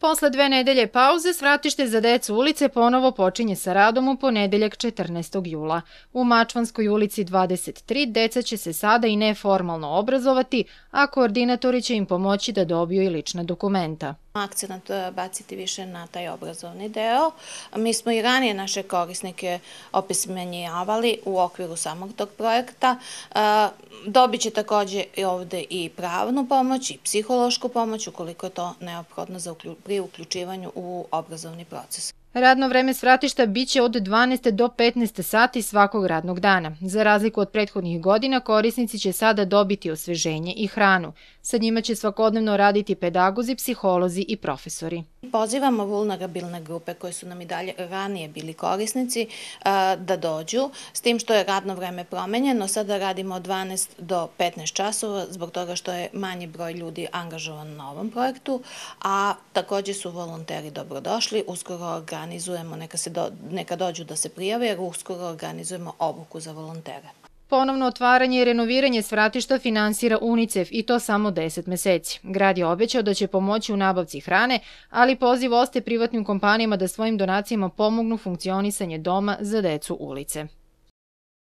Posle dve nedelje pauze, svratište za decu ulice ponovo počinje sa radom u ponedeljak 14. jula. U Mačvanskoj ulici 23 deca će se sada i neformalno obrazovati, a koordinatori će im pomoći da dobiju i lična dokumenta akcent da baciti više na taj obrazovni deo. Mi smo i ranije naše korisnike opismenjavali u okviru samog tog projekta. Dobit će takođe ovde i pravnu pomoć i psihološku pomoć ukoliko je to neophodno pri uključivanju u obrazovni proces. Radno vreme svratišta biće od 12. do 15. sati svakog radnog dana. Za razliku od prethodnih godina, korisnici će sada dobiti osveženje i hranu. Sa njima će svakodnevno raditi pedagozi, psiholozi i profesori. Pozivamo vulnerabilne grupe koje su nam i dalje ranije bili korisnici da dođu, s tim što je radno vreme promenjeno, sada radimo od 12 do 15 časova zbog toga što je manji broj ljudi angažovan na ovom projektu, a takođe su volonteri dobrodošli, uskoro organizacije organizujemo, neka, se do, neka dođu da se prijave, jer uskoro organizujemo obuku za volontere. Ponovno otvaranje i renoviranje svratišta finansira UNICEF i to samo 10 meseci. Grad je obećao da će pomoći u nabavci hrane, ali poziv ostaje privatnim kompanijama da svojim donacijama pomognu funkcionisanje doma za decu ulice.